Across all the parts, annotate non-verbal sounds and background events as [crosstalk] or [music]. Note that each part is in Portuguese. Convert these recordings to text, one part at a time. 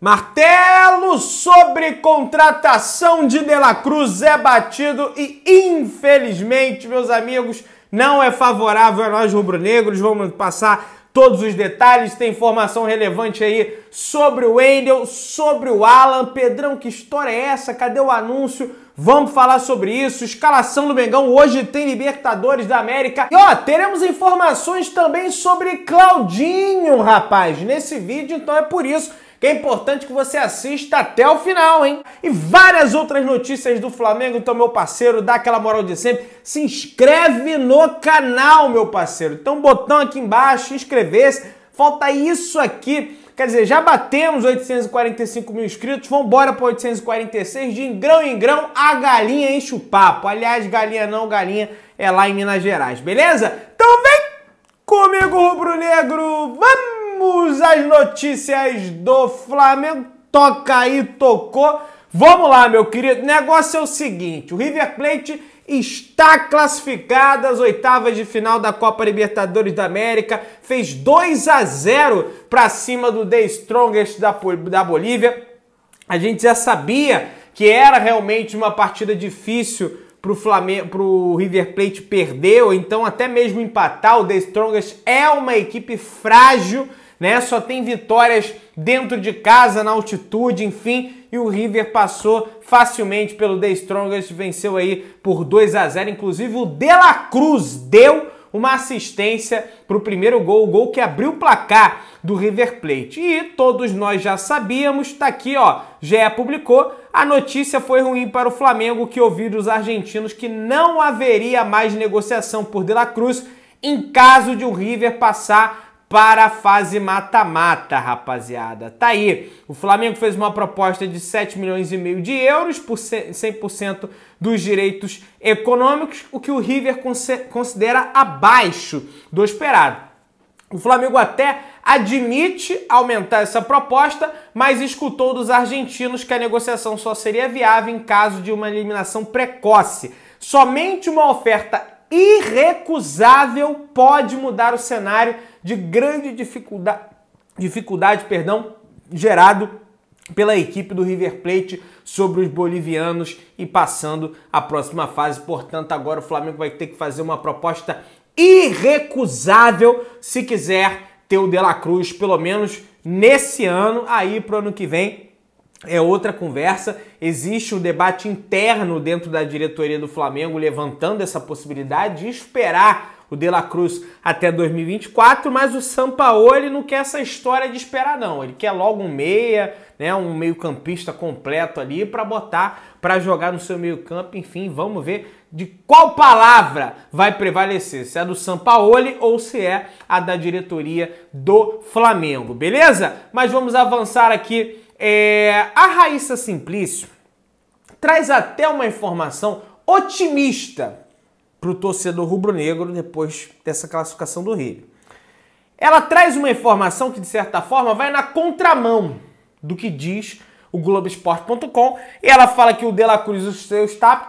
Martelo sobre contratação de De La Cruz é batido e, infelizmente, meus amigos, não é favorável a nós rubro-negros. Vamos passar todos os detalhes. Tem informação relevante aí sobre o Wendel, sobre o Alan. Pedrão, que história é essa? Cadê o anúncio? Vamos falar sobre isso. Escalação do Mengão. Hoje tem Libertadores da América. E ó, teremos informações também sobre Claudinho, rapaz, nesse vídeo. Então é por isso que é importante que você assista até o final, hein? E várias outras notícias do Flamengo, então, meu parceiro, dá aquela moral de sempre. Se inscreve no canal, meu parceiro. Então, botão aqui embaixo, inscrever-se. Falta isso aqui. Quer dizer, já batemos 845 mil inscritos, vamos embora para 846, de grão em grão, a galinha enche o papo. Aliás, galinha não, galinha é lá em Minas Gerais, beleza? Então vem comigo, rubro-negro, vamos! Vamos as notícias do Flamengo. Toca aí, tocou. Vamos lá, meu querido. O negócio é o seguinte: o River Plate está classificado às oitavas de final da Copa Libertadores da América. Fez 2 a 0 para cima do The Strongest da, da Bolívia. A gente já sabia que era realmente uma partida difícil para o Flamengo, o River Plate perder ou então até mesmo empatar. O The Strongest é uma equipe frágil né? Só tem vitórias dentro de casa, na altitude, enfim. E o River passou facilmente pelo The Strongest, venceu aí por 2 a 0 Inclusive o De La Cruz deu uma assistência para o primeiro gol, o gol que abriu o placar do River Plate. E todos nós já sabíamos, tá aqui, ó, já publicou, a notícia foi ruim para o Flamengo, que ouviu dos argentinos que não haveria mais negociação por De La Cruz em caso de o River passar para a fase mata-mata, rapaziada. Tá aí. O Flamengo fez uma proposta de 7 milhões e meio de euros por 100% dos direitos econômicos, o que o River considera abaixo do esperado. O Flamengo até admite aumentar essa proposta, mas escutou dos argentinos que a negociação só seria viável em caso de uma eliminação precoce. Somente uma oferta irrecusável pode mudar o cenário de grande dificuldade, dificuldade perdão, gerado pela equipe do River Plate sobre os bolivianos e passando a próxima fase. Portanto, agora o Flamengo vai ter que fazer uma proposta irrecusável se quiser ter o De La Cruz, pelo menos nesse ano, aí para o ano que vem, é outra conversa. Existe um debate interno dentro da diretoria do Flamengo levantando essa possibilidade de esperar o De La Cruz até 2024, mas o Sampaoli não quer essa história de esperar não. Ele quer logo um meia, né, um meio-campista completo ali para botar para jogar no seu meio-campo, enfim, vamos ver de qual palavra vai prevalecer, se é do Sampaoli ou se é a da diretoria do Flamengo, beleza? Mas vamos avançar aqui é, a Raíssa Simplício traz até uma informação otimista para o torcedor rubro-negro depois dessa classificação do Rio. Ela traz uma informação que, de certa forma, vai na contramão do que diz o Globoesporte.com. E ela fala que o De La Cruz e o seu staff,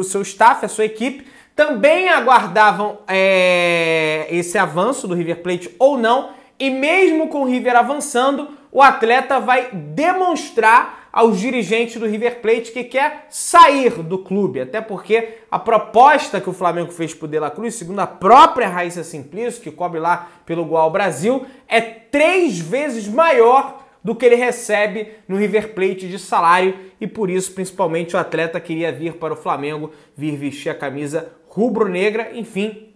o seu staff a sua equipe, também aguardavam é, esse avanço do River Plate ou não. E mesmo com o River avançando, o atleta vai demonstrar aos dirigentes do River Plate que quer sair do clube, até porque a proposta que o Flamengo fez para o De La Cruz, segundo a própria Raíssa Simplício, que cobre lá pelo Goal Brasil, é três vezes maior do que ele recebe no River Plate de salário e por isso, principalmente, o atleta queria vir para o Flamengo, vir vestir a camisa rubro-negra, enfim,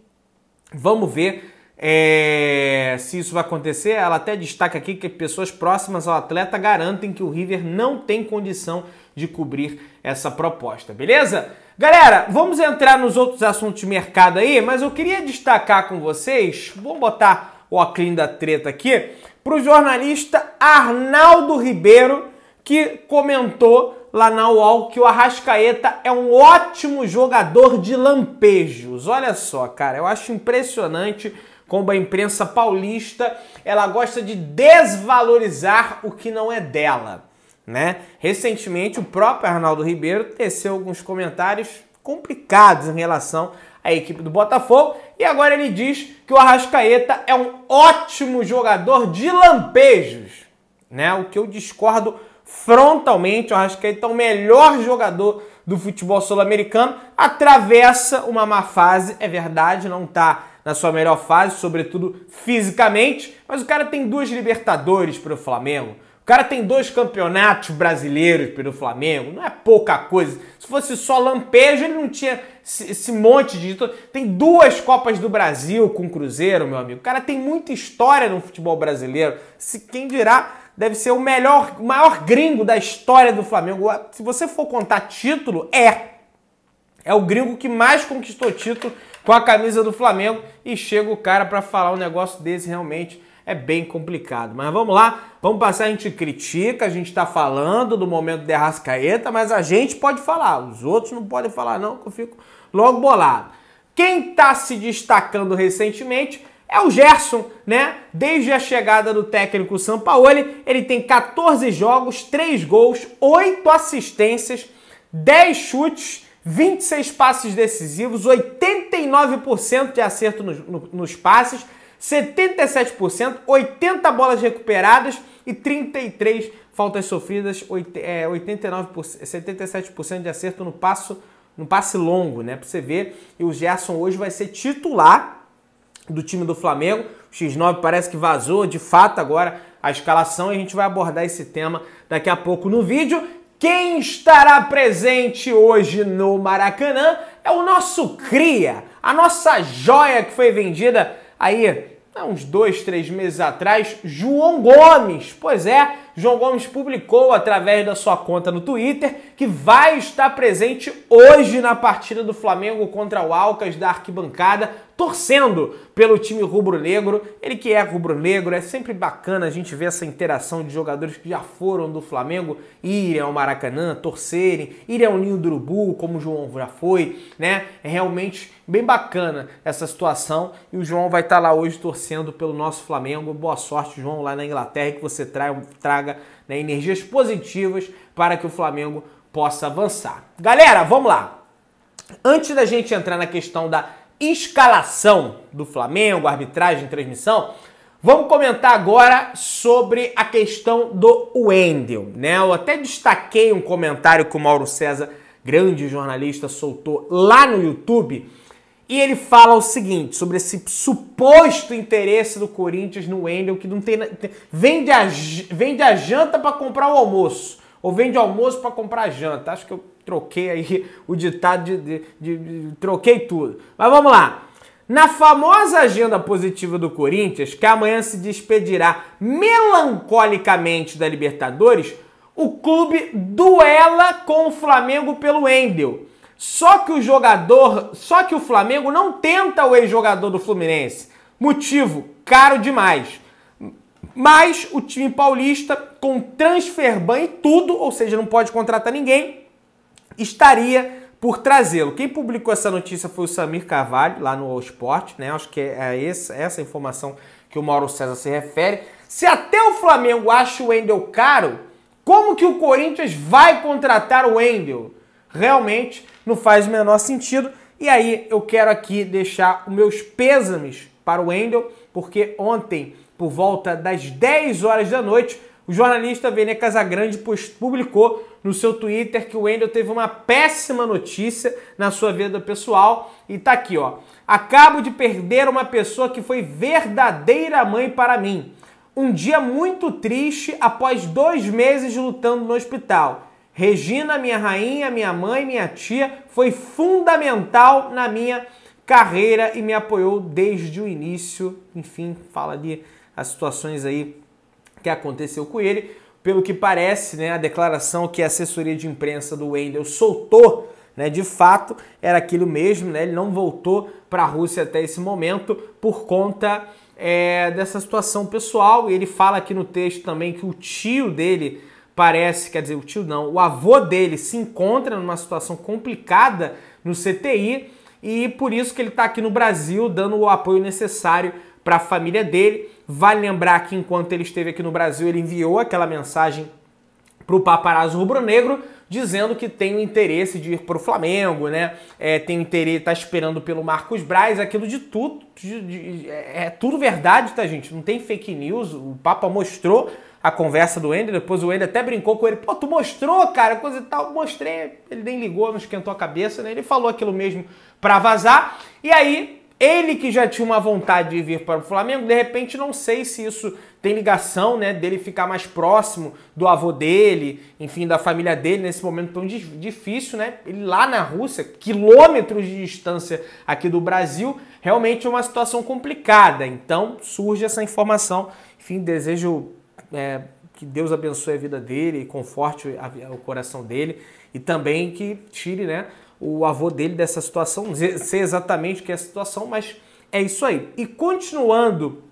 vamos ver é, se isso vai acontecer, ela até destaca aqui que pessoas próximas ao atleta garantem que o River não tem condição de cobrir essa proposta, beleza? Galera, vamos entrar nos outros assuntos de mercado aí, mas eu queria destacar com vocês, vou botar o óculos da treta aqui, para o jornalista Arnaldo Ribeiro, que comentou lá na UOL que o Arrascaeta é um ótimo jogador de lampejos. Olha só, cara, eu acho impressionante como a imprensa paulista, ela gosta de desvalorizar o que não é dela, né? Recentemente, o próprio Arnaldo Ribeiro teceu alguns comentários complicados em relação à equipe do Botafogo e agora ele diz que o Arrascaeta é um ótimo jogador de lampejos, né? O que eu discordo frontalmente, o Arrascaeta é o melhor jogador do futebol sul-americano, atravessa uma má fase, é verdade, não está na sua melhor fase, sobretudo fisicamente, mas o cara tem duas Libertadores para o Flamengo. O cara tem dois campeonatos brasileiros pelo Flamengo, não é pouca coisa. Se fosse só lampejo, ele não tinha esse monte de. Tem duas Copas do Brasil com o Cruzeiro, meu amigo. O cara tem muita história no futebol brasileiro. Se quem dirá deve ser o melhor, o maior gringo da história do Flamengo. Se você for contar título, é. É o gringo que mais conquistou título com a camisa do Flamengo e chega o cara para falar um negócio desse realmente é bem complicado. Mas vamos lá, vamos passar, a gente critica, a gente está falando do momento de Arrascaeta, mas a gente pode falar, os outros não podem falar não, que eu fico logo bolado. Quem está se destacando recentemente é o Gerson, né? Desde a chegada do técnico Sampaoli, ele tem 14 jogos, 3 gols, 8 assistências, 10 chutes 26 passes decisivos, 89% de acerto nos, nos passes, 77%, 80 bolas recuperadas e 33 faltas sofridas, 89%, 77% é, de acerto no passo no passe longo, né? Para você ver, e o Gerson hoje vai ser titular do time do Flamengo. O X9 parece que vazou de fato agora a escalação e a gente vai abordar esse tema daqui a pouco no vídeo. Quem estará presente hoje no Maracanã é o nosso Cria, a nossa joia que foi vendida aí há uns dois, três meses atrás, João Gomes. Pois é, João Gomes publicou através da sua conta no Twitter que vai estar presente hoje na partida do Flamengo contra o Alcas da arquibancada torcendo pelo time rubro-negro. Ele que é rubro-negro, é sempre bacana a gente ver essa interação de jogadores que já foram do Flamengo irem ao Maracanã, torcerem, irem ao Ninho do Urubu, como o João já foi, né? É realmente bem bacana essa situação e o João vai estar tá lá hoje torcendo pelo nosso Flamengo. Boa sorte, João, lá na Inglaterra, que você traga, traga né, energias positivas para que o Flamengo possa avançar. Galera, vamos lá! Antes da gente entrar na questão da escalação do Flamengo, arbitragem, transmissão, vamos comentar agora sobre a questão do Wendel, né? Eu até destaquei um comentário que o Mauro César, grande jornalista, soltou lá no YouTube, e ele fala o seguinte sobre esse suposto interesse do Corinthians no Wendel, que não tem vende a, vende a janta para comprar o almoço ou vende almoço para comprar janta. Acho que eu troquei aí [laughs] o ditado de, de, de, de, troquei tudo. Mas vamos lá. Na famosa agenda positiva do Corinthians, que amanhã se despedirá melancolicamente da Libertadores, o clube duela com o Flamengo pelo Endel. Só que o jogador, só que o Flamengo não tenta o ex-jogador do Fluminense. Motivo: caro demais. Mas o time paulista, com transfer ban e tudo, ou seja, não pode contratar ninguém, estaria por trazê-lo. Quem publicou essa notícia foi o Samir Carvalho, lá no All Sport, né? Acho que é essa, essa informação que o Mauro César se refere. Se até o Flamengo acha o Wendel caro, como que o Corinthians vai contratar o Wendel? Realmente não faz o menor sentido. E aí eu quero aqui deixar os meus pêsames para o Wendel, porque ontem por volta das 10 horas da noite, o jornalista Vene Casagrande publicou no seu Twitter que o Wendel teve uma péssima notícia na sua vida pessoal e tá aqui, ó. Acabo de perder uma pessoa que foi verdadeira mãe para mim. Um dia muito triste após dois meses lutando no hospital. Regina, minha rainha, minha mãe, minha tia, foi fundamental na minha carreira e me apoiou desde o início. Enfim, fala de as situações aí que aconteceu com ele. Pelo que parece, né, a declaração que a assessoria de imprensa do Wendel soltou, né, de fato, era aquilo mesmo, né, ele não voltou para a Rússia até esse momento por conta é, dessa situação pessoal. Ele fala aqui no texto também que o tio dele parece, quer dizer, o tio não, o avô dele se encontra numa situação complicada no CTI e por isso que ele está aqui no Brasil dando o apoio necessário para a família dele. Vale lembrar que enquanto ele esteve aqui no Brasil, ele enviou aquela mensagem para o paparazzo rubro-negro, dizendo que tem o interesse de ir para o Flamengo, né? É, tem interesse, tá esperando pelo Marcos Braz, aquilo de tudo. De, de, é, é tudo verdade, tá, gente? Não tem fake news. O Papa mostrou a conversa do Ender, depois o Ender até brincou com ele. Pô, tu mostrou, cara, coisa e tal. Mostrei. Ele nem ligou, não esquentou a cabeça, né? Ele falou aquilo mesmo para vazar. E aí, ele que já tinha uma vontade de vir para o Flamengo, de repente não sei se isso tem ligação, né, dele ficar mais próximo do avô dele, enfim, da família dele nesse momento tão difícil, né? Ele lá na Rússia, quilômetros de distância aqui do Brasil, realmente é uma situação complicada. Então surge essa informação. Enfim, desejo é, que Deus abençoe a vida dele, conforte a, o coração dele e também que tire, né? o avô dele dessa situação, [laughs] sei exatamente o que é a situação, mas é isso aí. E continuando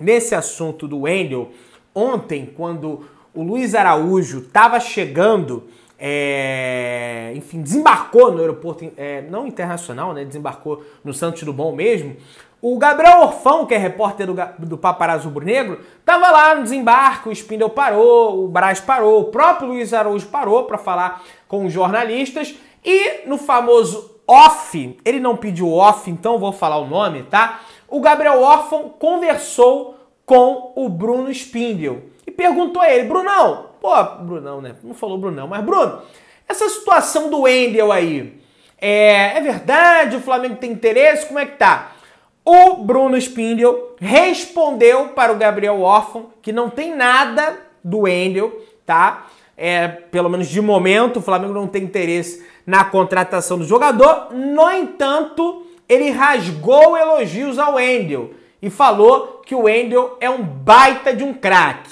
nesse assunto do Wendel, ontem, quando o Luiz Araújo estava chegando, é, enfim, desembarcou no aeroporto, é, não internacional, né? Desembarcou no Santos Dumont mesmo. O Gabriel Orfão, que é repórter do, do Paparazzo Rubro-Negro, tava lá no desembarque, o Spindel parou, o Braz parou, o próprio Luiz Araújo parou para falar com os jornalistas e no famoso off, ele não pediu off, então vou falar o nome, tá? O Gabriel Orfon conversou com o Bruno Spindel e perguntou a ele, Brunão, pô, Brunão, né? Não falou Brunão, mas Bruno, essa situação do Wendel aí, é, é verdade? O Flamengo tem interesse? Como é que tá? O Bruno Spindel respondeu para o Gabriel Orfon que não tem nada do Wendel, tá? É, pelo menos de momento, o Flamengo não tem interesse na contratação do jogador. No entanto, ele rasgou elogios ao Wendel e falou que o Wendel é um baita de um craque,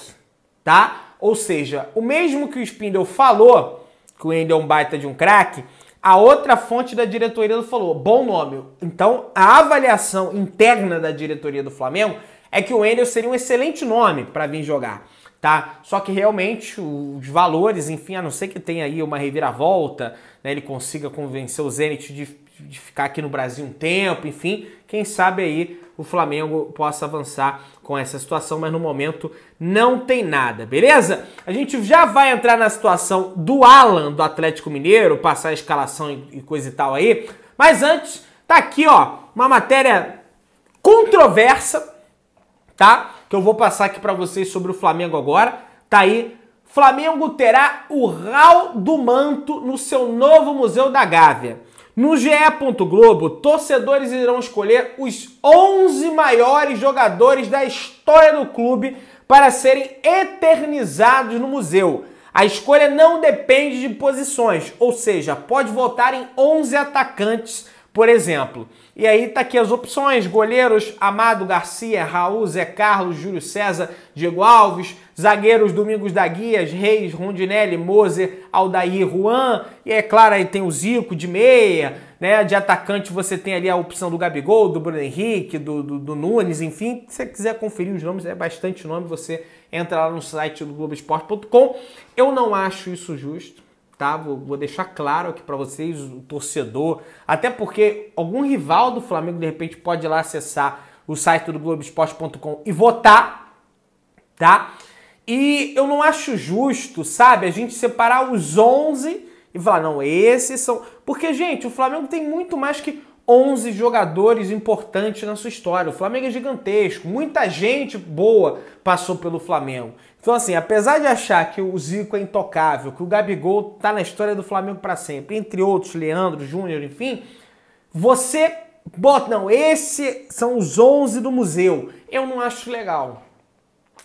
tá? Ou seja, o mesmo que o Spindle falou, que o Wendel é um baita de um craque, a outra fonte da diretoria falou, bom nome. Então, a avaliação interna da diretoria do Flamengo é que o Wendel seria um excelente nome para vir jogar tá? Só que realmente os valores, enfim, a não ser que tenha aí uma reviravolta, né, ele consiga convencer o Zenit de, de ficar aqui no Brasil um tempo, enfim, quem sabe aí o Flamengo possa avançar com essa situação, mas no momento não tem nada, beleza? A gente já vai entrar na situação do Alan do Atlético Mineiro, passar a escalação e coisa e tal aí, mas antes tá aqui, ó, uma matéria controversa, tá? que eu vou passar aqui para vocês sobre o Flamengo agora. Tá aí. Flamengo terá o Raul do Manto no seu novo Museu da Gávea. No GE. Globo, torcedores irão escolher os 11 maiores jogadores da história do clube para serem eternizados no museu. A escolha não depende de posições, ou seja, pode votar em 11 atacantes, por exemplo. E aí tá aqui as opções: goleiros Amado Garcia, Raul, Zé Carlos, Júlio César, Diego Alves, zagueiros Domingos da Guias, Reis, Rondinelli, Moser, Aldair, Juan, e é claro, aí tem o Zico de meia, né? De atacante você tem ali a opção do Gabigol, do Bruno Henrique, do, do, do Nunes, enfim. Se você quiser conferir os nomes, é bastante nome, você entra lá no site do Globoesporte.com. Eu não acho isso justo tá? Vou, vou deixar claro aqui para vocês, o torcedor, até porque algum rival do Flamengo de repente pode ir lá acessar o site do Globoesporte.com e votar, tá? E eu não acho justo, sabe, a gente separar os 11 e falar, não, esses são. Porque, gente, o Flamengo tem muito mais que 11 jogadores importantes na sua história. O Flamengo é gigantesco, muita gente boa passou pelo Flamengo. Então, assim, apesar de achar que o Zico é intocável, que o Gabigol tá na história do Flamengo para sempre, entre outros, Leandro, Júnior, enfim, você bota, não, esses são os 11 do museu. Eu não acho legal.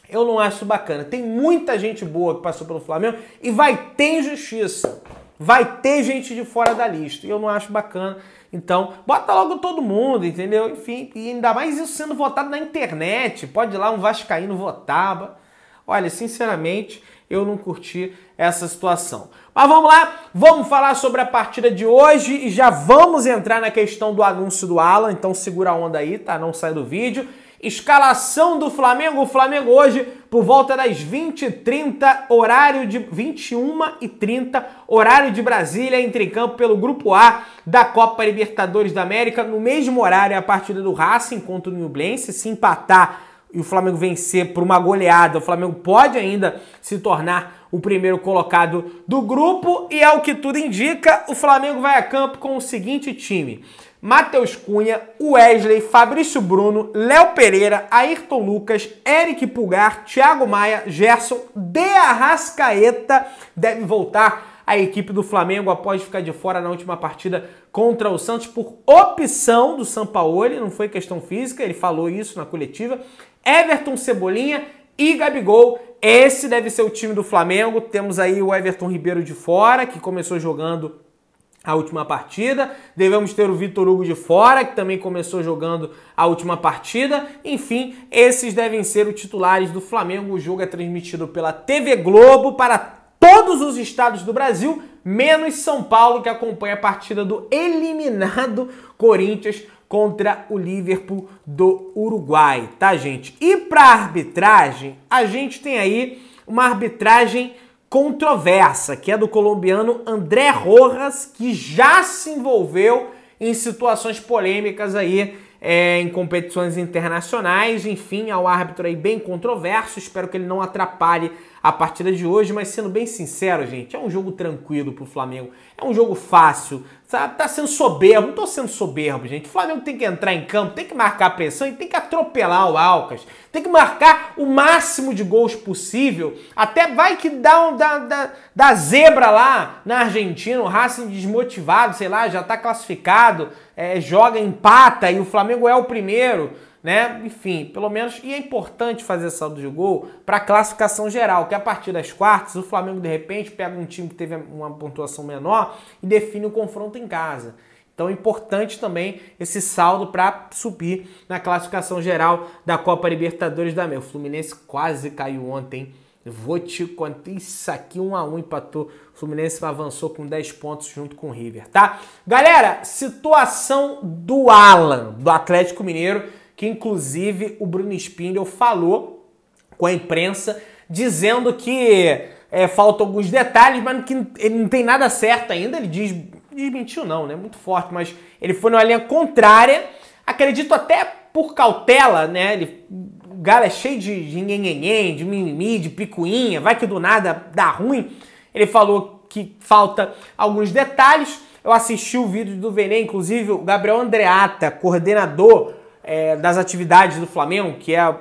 Eu não acho bacana. Tem muita gente boa que passou pelo Flamengo e vai ter injustiça. Vai ter gente de fora da lista. E eu não acho bacana então, bota logo todo mundo, entendeu? Enfim, e ainda mais isso sendo votado na internet. Pode ir lá um Vascaíno votar. Olha, sinceramente, eu não curti essa situação. Mas vamos lá, vamos falar sobre a partida de hoje e já vamos entrar na questão do anúncio do Alan, então segura a onda aí, tá? Não sai do vídeo. Escalação do Flamengo. O Flamengo hoje, por volta das 20 30 horário de. 21h30, horário de Brasília, entre em campo pelo Grupo A da Copa Libertadores da América. No mesmo horário, a partida do Racing contra o Nublense. Se empatar e o Flamengo vencer por uma goleada, o Flamengo pode ainda se tornar o primeiro colocado do grupo. E ao que tudo indica, o Flamengo vai a campo com o seguinte time: Matheus Cunha, Wesley, Fabrício Bruno, Léo Pereira, Ayrton Lucas, Eric Pulgar, Thiago Maia, Gerson, De Arrascaeta deve voltar à equipe do Flamengo após ficar de fora na última partida contra o Santos por opção do Sampaoli, não foi questão física, ele falou isso na coletiva. Everton Cebolinha e Gabigol. Esse deve ser o time do Flamengo. Temos aí o Everton Ribeiro de fora, que começou jogando a última partida. Devemos ter o Vitor Hugo de fora, que também começou jogando a última partida. Enfim, esses devem ser os titulares do Flamengo. O jogo é transmitido pela TV Globo para todos os estados do Brasil, menos São Paulo, que acompanha a partida do eliminado Corinthians contra o Liverpool do Uruguai, tá, gente? E para arbitragem, a gente tem aí uma arbitragem controversa, que é do colombiano André Rojas, que já se envolveu em situações polêmicas aí é, em competições internacionais. Enfim, é um árbitro aí bem controverso. Espero que ele não atrapalhe a partida de hoje, mas sendo bem sincero, gente, é um jogo tranquilo pro Flamengo. É um jogo fácil, sabe? Tá, tá sendo soberbo, não tô sendo soberbo, gente. O Flamengo tem que entrar em campo, tem que marcar a pressão e tem que atropelar o Alcas. Tem que marcar o máximo de gols possível. Até vai que dá, um, da da da zebra lá na Argentina, o Racing desmotivado, sei lá, já tá classificado, é, joga, empata e o Flamengo é o primeiro né? Enfim, pelo menos. E é importante fazer saldo de gol para a classificação geral, que a partir das quartas, o Flamengo de repente pega um time que teve uma pontuação menor e define o confronto em casa. Então, é importante também esse saldo para subir na classificação geral da Copa Libertadores da América. O Fluminense quase caiu ontem. Vou te contar isso aqui, um a um, empatou. O Fluminense avançou com 10 pontos junto com o River, tá? Galera, situação do Alan, do Atlético Mineiro que inclusive o Bruno Spindel falou com a imprensa, dizendo que é, faltam alguns detalhes, mas que ele não tem nada certo ainda. Ele diz, desmentiu não, né? Muito forte, mas ele foi numa linha contrária. Acredito até por cautela, né? Ele, o Galo é cheio de, de nhenhenhen, de mimimi, de picuinha, vai que do nada dá ruim. Ele falou que falta alguns detalhes. Eu assisti o vídeo do Venê, inclusive o Gabriel Andreata, coordenador é, das atividades do Flamengo, que é, é,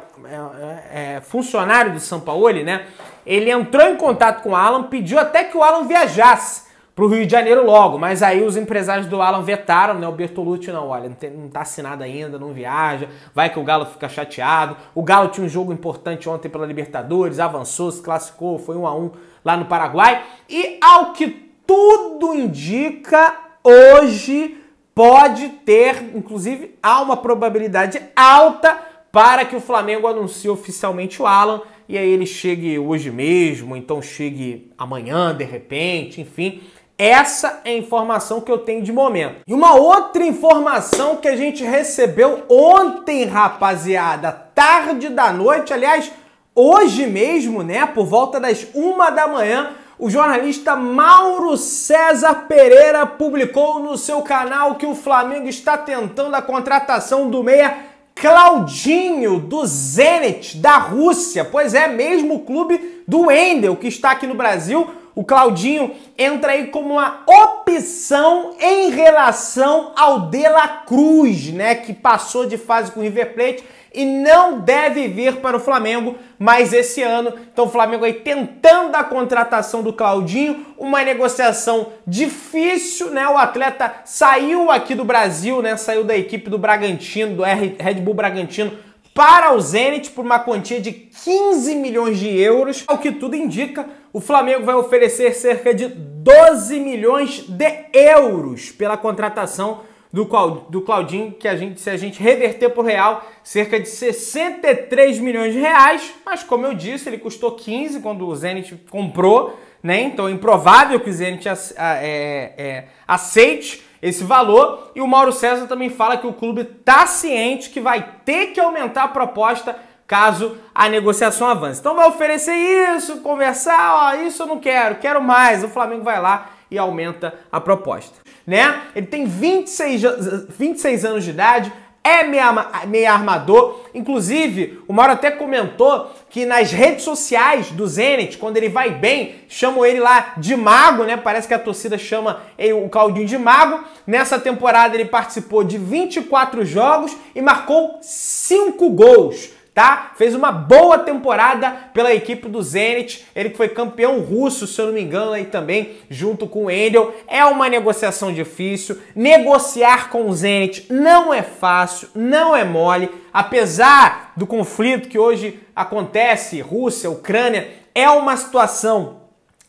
é, é funcionário do Sampaoli, né? Ele entrou em contato com o Alan, pediu até que o Alan viajasse para o Rio de Janeiro logo, mas aí os empresários do Alan vetaram, né? O Bertolucci não, olha, não, tem, não tá assinado ainda, não viaja, vai que o Galo fica chateado. O Galo tinha um jogo importante ontem pela Libertadores, avançou, se classificou, foi um a um lá no Paraguai. E ao que tudo indica, hoje pode ter, inclusive, há uma probabilidade alta para que o Flamengo anuncie oficialmente o Alan e aí ele chegue hoje mesmo, então chegue amanhã de repente, enfim. Essa é a informação que eu tenho de momento. E uma outra informação que a gente recebeu ontem, rapaziada, tarde da noite, aliás, hoje mesmo, né, por volta das uma da manhã, o jornalista Mauro César Pereira publicou no seu canal que o Flamengo está tentando a contratação do meia Claudinho do Zenit da Rússia. Pois é, mesmo o clube do Wendel que está aqui no Brasil. O Claudinho entra aí como uma opção em relação ao De La Cruz, né, que passou de fase com o River Plate e não deve vir para o Flamengo mais esse ano. Então o Flamengo aí tentando a contratação do Claudinho, uma negociação difícil, né? O atleta saiu aqui do Brasil, né? Saiu da equipe do Bragantino, do Red Bull Bragantino para o Zenit por uma quantia de 15 milhões de euros. Ao que tudo indica, o Flamengo vai oferecer cerca de 12 milhões de euros pela contratação do, do Claudinho, que a gente, se a gente reverter por real, cerca de 63 milhões de reais. Mas como eu disse, ele custou 15 quando o Zenit comprou, né? Então é improvável que o Zenit é, é, aceite esse valor. E o Mauro César também fala que o clube está ciente que vai ter que aumentar a proposta caso a negociação avance. Então vai oferecer isso, conversar, ó, isso eu não quero, quero mais. O Flamengo vai lá e aumenta a proposta, né? Ele tem 26, 26 anos de idade, é meia, armador. Inclusive, o Mauro até comentou que nas redes sociais do Zenit, quando ele vai bem, chamam ele lá de mago, né? Parece que a torcida chama o Claudinho de mago. Nessa temporada ele participou de 24 jogos e marcou 5 gols tá? Fez uma boa temporada pela equipe do Zenit, ele que foi campeão russo, se eu não me engano, aí também, junto com o Endel. É uma negociação difícil, negociar com o Zenit não é fácil, não é mole, apesar do conflito que hoje acontece, Rússia, Ucrânia, é uma situação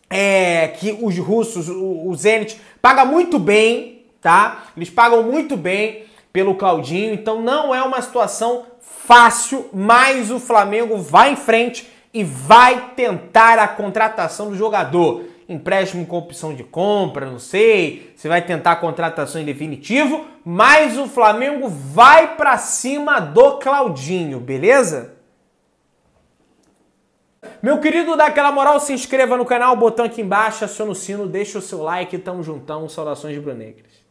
é, que os russos, o, o Zenit, paga muito bem, tá? Eles pagam muito bem pelo Claudinho, então não é uma situação fácil, mas o Flamengo vai em frente e vai tentar a contratação do jogador. Empréstimo com opção de compra, não sei, se vai tentar a contratação em definitivo, mas o Flamengo vai para cima do Claudinho, beleza? Meu querido, dá aquela moral, se inscreva no canal, botão aqui embaixo, aciona o sino, deixa o seu like, tamo juntão, saudações brunegras.